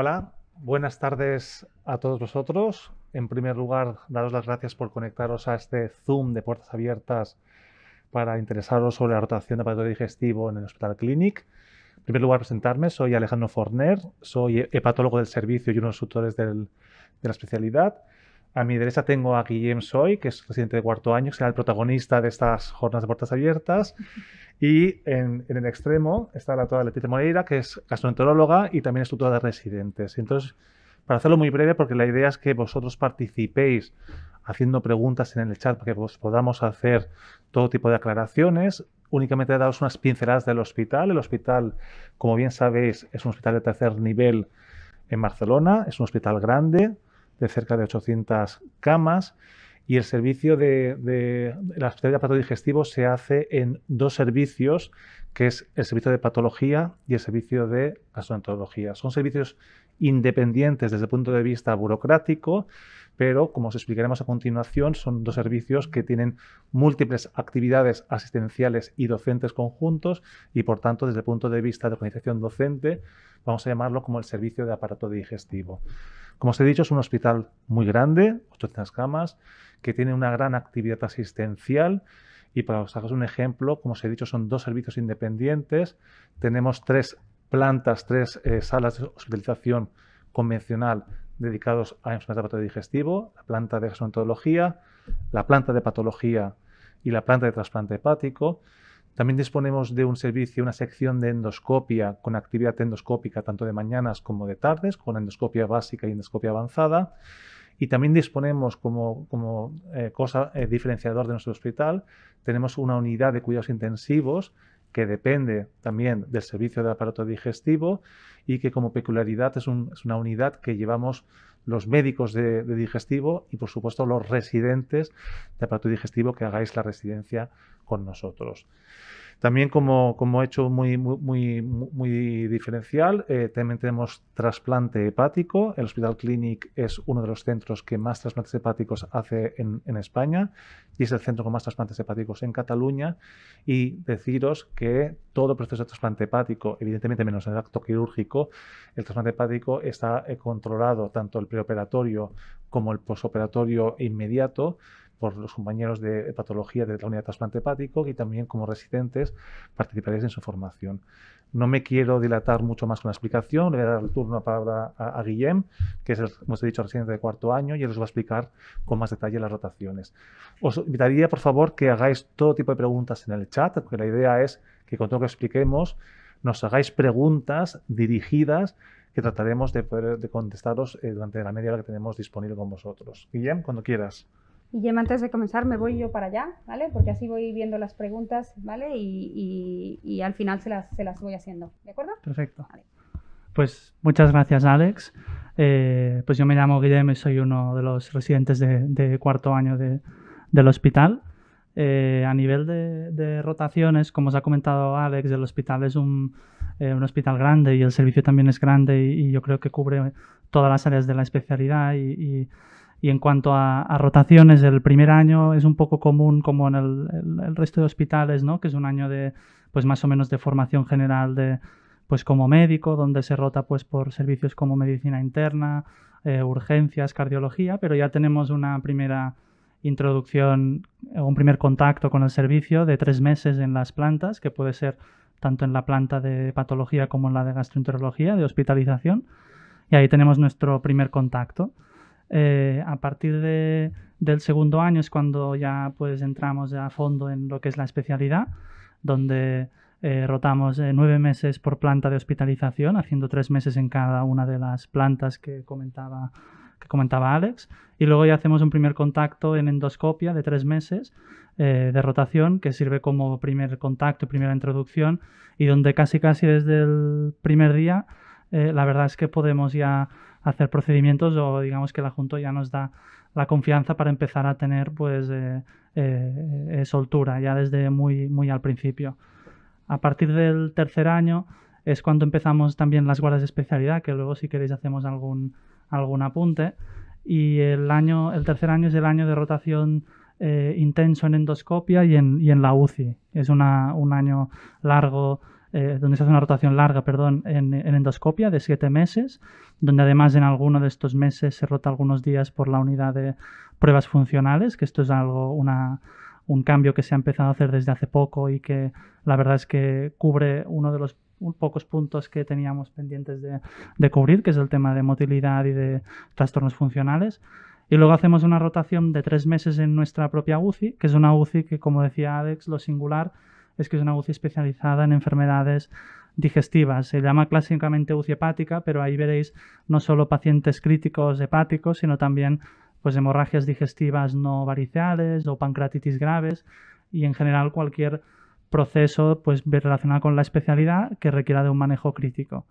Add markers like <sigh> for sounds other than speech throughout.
Hola, buenas tardes a todos vosotros. En primer lugar, daros las gracias por conectaros a este Zoom de puertas abiertas para interesaros sobre la rotación de aparato digestivo en el Hospital Clinic. En primer lugar, presentarme. Soy Alejandro Forner, soy hepatólogo del servicio y uno de los tutores de la especialidad. A mi derecha tengo a Guillem Soy, que es residente de cuarto año, que será el protagonista de estas jornadas de puertas abiertas. <laughs> Y en, el extremo está la doctora Leticia Moreira, que es gastroenteróloga y también es de residentes. Entonces, para hacerlo muy breve, porque la idea es que vosotros participéis haciendo preguntas en el chat para que vos podamos hacer todo tipo de aclaraciones. Únicamente he dado unas pinceladas del hospital. El hospital, como bien sabéis, es un hospital de tercer nivel en Barcelona, es un hospital grande de cerca de 800 camas y el servicio de, la de aparato digestivo se hace en dos servicios, que es el servicio de patología y el servicio de gastroenterología. Son servicios independientes desde el punto de vista burocrático, pero como os explicaremos a continuación, son dos servicios que tienen múltiples actividades asistenciales y docentes conjuntos y por tanto desde el punto de vista de organización docente vamos a llamarlo como el servicio de aparato digestivo. Como os he dicho, es un hospital muy grande, 800 camas, que tiene una gran actividad asistencial. Y para os hagas un ejemplo, como os he dicho, son dos servicios independientes. Tenemos tres plantas, tres eh, salas de hospitalización convencional dedicados a enfermedades de digestivo, la planta de gastroenterología, la planta de patología y la planta de trasplante hepático. También disponemos de un servicio, una sección de endoscopia con actividad endoscópica tanto de mañanas como de tardes, con endoscopia básica y endoscopia avanzada. Y también disponemos como, como eh, cosa diferenciadora eh, diferenciador de nuestro hospital, tenemos una unidad de cuidados intensivos que depende también del servicio de aparato digestivo y que como peculiaridad es una unidad que llevamos los médicos de, digestivo y, por supuesto, los residentes de aparato digestivo que hagáis la residencia con nosotros. También como, como hecho muy, muy, muy, diferencial, eh, también tenemos trasplante hepático. El Hospital Clinic es uno de los centros que más trasplantes hepáticos hace en, España y es el centro con más trasplantes hepáticos en Cataluña. Y deciros que todo proceso de trasplante hepático, evidentemente menos el acto quirúrgico, el trasplante hepático está eh, controlado tanto el preoperatorio como el posoperatorio inmediato por los compañeros de patología de la unidad de trasplante hepático y también como residentes participaréis en su formación. No me quiero dilatar mucho más con la explicación, le voy a dar el turno a palabra a, Guillem, que es, el, como os he dicho, residente de cuarto año, y él os va a explicar con más detalle las rotaciones. Os invitaría, por favor, que hagáis todo tipo de preguntas en el chat, porque la idea es que con todo lo que expliquemos, nos hagáis preguntas dirigidas que trataremos de poder contestaros eh, durante la media hora que tenemos disponible con vosotros. Guillem, cuando quieras. Guillem, antes de comenzar me voy yo para allá, ¿vale? Porque así voy viendo las preguntas, ¿vale? Y, y, al final se las, se las, voy haciendo, ¿de acuerdo? Perfecto. Pues muchas gracias, Alex. Eh, pues yo me llamo Guillem y soy uno de los residentes de, cuarto año de, del hospital. Eh, a nivel de, rotaciones, como os ha comentado Alex, el hospital es un, eh, un hospital grande y el servicio también es grande y, yo creo que cubre todas las áreas de la especialidad y y en cuanto a, rotaciones, el primer año es un poco común como en el, resto de hospitales, ¿no? Que es un año de, pues más o menos de formación general de, pues como médico, donde se rota pues por servicios como medicina interna, eh, urgencias, cardiología, pero ya tenemos una primera introducción, eh, un primer contacto con el servicio de tres meses en las plantas, que puede ser tanto en la planta de patología como en la de gastroenterología, de hospitalización. Y ahí tenemos nuestro primer contacto. Eh, a partir del segundo año es cuando ya pues entramos a fondo en lo que es la especialidad, donde eh, rotamos eh, nueve meses por planta de hospitalización, haciendo tres meses en cada una de las plantas que comentaba, que comentaba Alex. Y luego ya hacemos un primer contacto en endoscopia de tres meses de rotación, que sirve como primer contacto, primera introducción, y donde casi casi desde el primer día eh, la verdad es que podemos ya hacer procedimientos o digamos que la Junta ya nos da la confianza para empezar a tener pues eh, eh, soltura ya desde muy, muy al principio. A partir del tercer año es cuando empezamos también las guardas de especialidad, que luego si queréis hacemos algún, apunte. Y el, año, el tercer año es el año de rotación intenso en endoscopia y en, y la UCI. Es un año largo eh, donde se hace una rotación larga, perdón, en, endoscopia de siete meses, donde además en alguno de estos meses se rota algunos días por la unidad de pruebas funcionales, que esto es algo, una, un cambio que se ha empezado a hacer desde hace poco y que la verdad es que cubre uno de los pocos puntos que teníamos pendientes de, de cubrir, que es el tema de motilidad y de trastornos funcionales. Y luego hacemos una rotación de tres meses en nuestra propia UCI, que es una UCI que, como decía Alex, lo singular es que es una UCI especializada en enfermedades digestivas. Se llama clásicamente UCI hepática, pero ahí veréis no solo pacientes críticos hepáticos, sino también pues, hemorragias digestivas no variciales, o pancreatitis graves y en general cualquier proceso pues relacionado con la especialidad que requiera de un manejo crítico.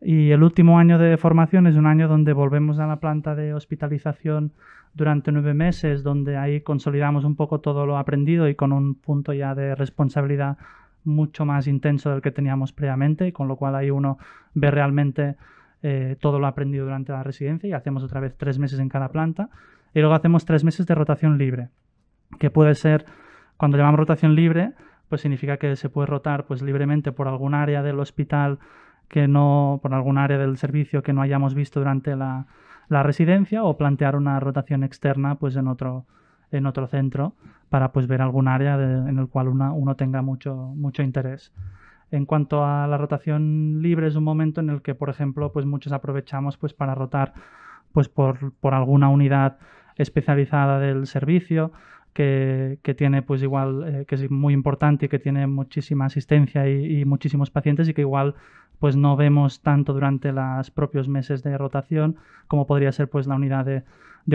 Y el último año de formación es un año donde volvemos a la planta de hospitalización durante nueve meses, donde ahí consolidamos un poco todo lo aprendido y con un punto ya de responsabilidad mucho más intenso del que teníamos previamente, con lo cual ahí uno ve realmente eh, todo lo aprendido durante la residencia y hacemos otra vez tres meses en cada planta. Y luego hacemos tres meses de rotación libre, que puede ser, cuando llamamos rotación libre, pues significa que se puede rotar pues libremente por algún área del hospital que no, por algún área del servicio que no hayamos visto durante la, residencia o plantear una rotación externa pues en otro, en otro centro para pues ver algún área en el cual uno tenga mucho, mucho interés. En cuanto a la rotación libre es un momento en el que, por ejemplo, pues muchos aprovechamos pues para rotar pues por, por alguna unidad especializada del servicio, que, tiene pues igual, eh, que es muy importante y que tiene muchísima asistencia y, muchísimos pacientes y que igual pues no vemos tanto durante los propios meses de rotación como podría ser pues la unidad de,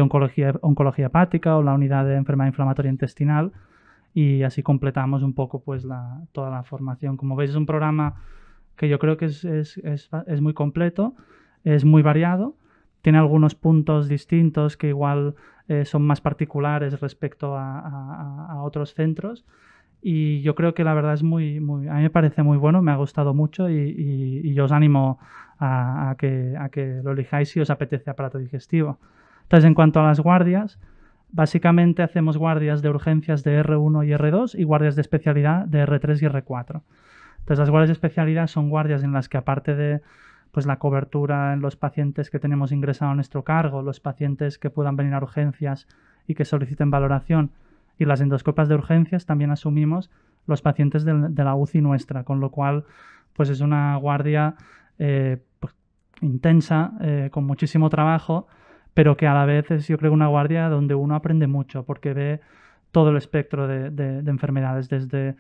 oncología, oncología hepática o la unidad de enfermedad inflamatoria intestinal y así completamos un poco pues toda la formación. Como veis es un programa que yo creo que es muy completo, es muy variado, tiene algunos puntos distintos que igual eh, son más particulares respecto a, otros centros. Y yo creo que la verdad es muy, a mí me parece muy bueno, me ha gustado mucho y, yo os animo a, que, a que lo elijáis si os apetece aparato digestivo. Entonces, en cuanto a las guardias, básicamente hacemos guardias de urgencias de R1 y R2 y guardias de especialidad de R3 y R4. Entonces, las guardias de especialidad son guardias en las que aparte de pues la cobertura en los pacientes que tenemos ingresado a nuestro cargo, los pacientes que puedan venir a urgencias y que soliciten valoración. Y las endoscopias de urgencias también asumimos los pacientes de, la UCI nuestra, con lo cual pues es una guardia eh, pues, intensa, eh, con muchísimo trabajo, pero que a la vez es yo creo una guardia donde uno aprende mucho porque ve todo el espectro de enfermedades, desde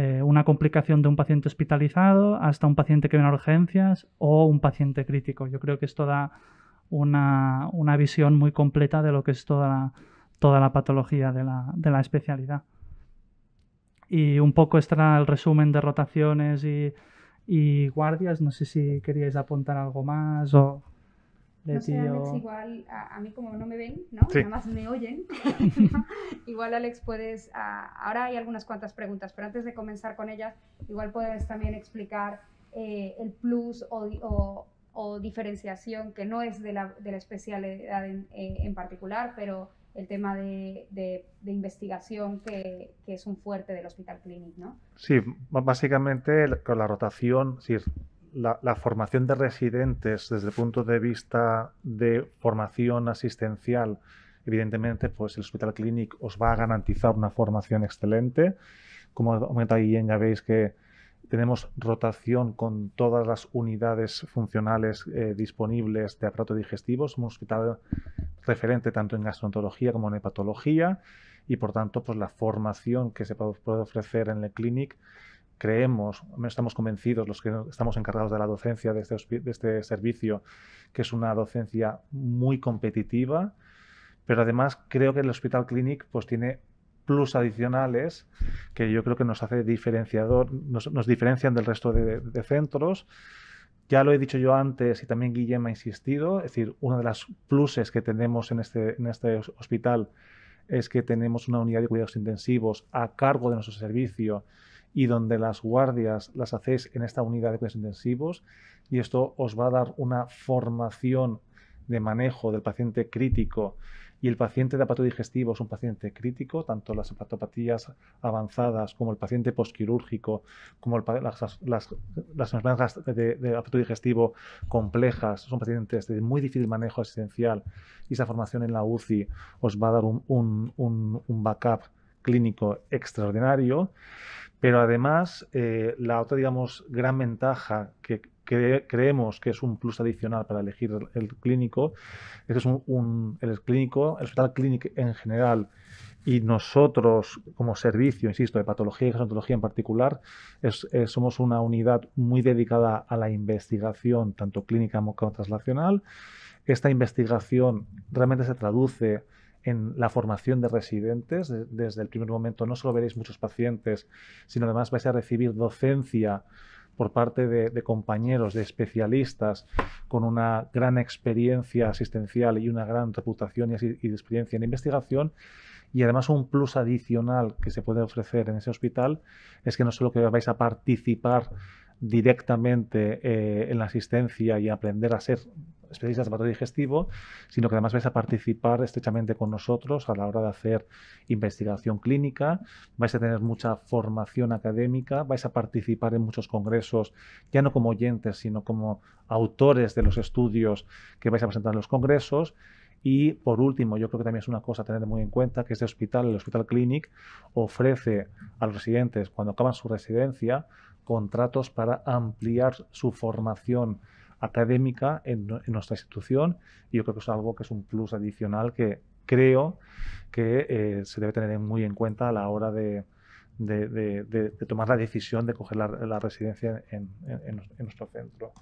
eh, una complicación de un paciente hospitalizado hasta un paciente que viene a urgencias o un paciente crítico. Yo creo que esto da una, visión muy completa de lo que es toda la, toda la patología de la, especialidad. Y un poco extra el resumen de rotaciones y, y guardias. No sé si queríais apuntar algo más o no sé, Alex, igual a, mí como no me ven, ¿no? Nada más me oyen. <laughs> igual, Alex, puedes... Ah, ahora hay algunas cuantas preguntas, pero antes de comenzar con ellas, igual puedes también explicar eh, el plus o, o, diferenciación que no es de la, de la especialidad en, eh, particular, pero el tema de, investigación que, es un fuerte del Hospital Clinic, ¿no? Sí, básicamente con la rotación, sí, la, formación de residentes desde el punto de vista de formación asistencial, evidentemente, pues el Hospital Clinic os va a garantizar una formación excelente. Como comenta Guillén, ya veis que tenemos rotación con todas las unidades funcionales eh, disponibles de aparato digestivo. Somos un hospital referente tanto en gastroenterología como en hepatología y por tanto pues la formación que se puede ofrecer en el clinic creemos, estamos convencidos los que estamos encargados de la docencia de este, de este servicio, que es una docencia muy competitiva, pero además creo que el Hospital Clinic pues tiene plus adicionales que yo creo que nos hace diferenciador, nos, diferencian del resto de, centros. Ya lo he dicho yo antes y también Guillem ha insistido, es decir, una de las pluses que tenemos en este, en este hospital es que tenemos una unidad de cuidados intensivos a cargo de nuestro servicio y donde las guardias las hacéis en esta unidad de cuidados intensivos y esto os va a dar una formación de manejo del paciente crítico y el paciente de aparato digestivo es un paciente crítico, tanto las hepatopatías avanzadas como el paciente posquirúrgico, como las, las, enfermedades de, de, digestivo complejas, son pacientes de muy difícil manejo asistencial y esa formación en la UCI os va a dar un, un backup clínico extraordinario. Pero además, eh, la otra, digamos, gran ventaja que creemos que es un plus adicional para elegir el clínico, es que es un, el clínico, el hospital clínico en general, y nosotros como servicio, insisto, de patología y gerontología en particular, eh, somos una unidad muy dedicada a la investigación, tanto clínica como translacional. Esta investigación realmente se traduce en la formación de residentes. Desde el primer momento no solo veréis muchos pacientes, sino además vais a recibir docencia por parte de, compañeros, de especialistas con una gran experiencia asistencial y una gran reputación y, experiencia en investigación. Y además un plus adicional que se puede ofrecer en ese hospital es que no solo que vais a participar directamente eh, en la asistencia y aprender a ser especialistas de laboratorio digestivo, sino que además vais a participar estrechamente con nosotros a la hora de hacer investigación clínica, vais a tener mucha formación académica, vais a participar en muchos congresos, ya no como oyentes, sino como autores de los estudios que vais a presentar en los congresos. Y por último, yo creo que también es una cosa a tener muy en cuenta, que este hospital, el Hospital Clinic, ofrece a los residentes, cuando acaban su residencia, contratos para ampliar su formación académica en, nuestra institución y yo creo que es algo que es un plus adicional que creo que eh, se debe tener muy en cuenta a la hora de, tomar la decisión de coger la, residencia en nuestro centro.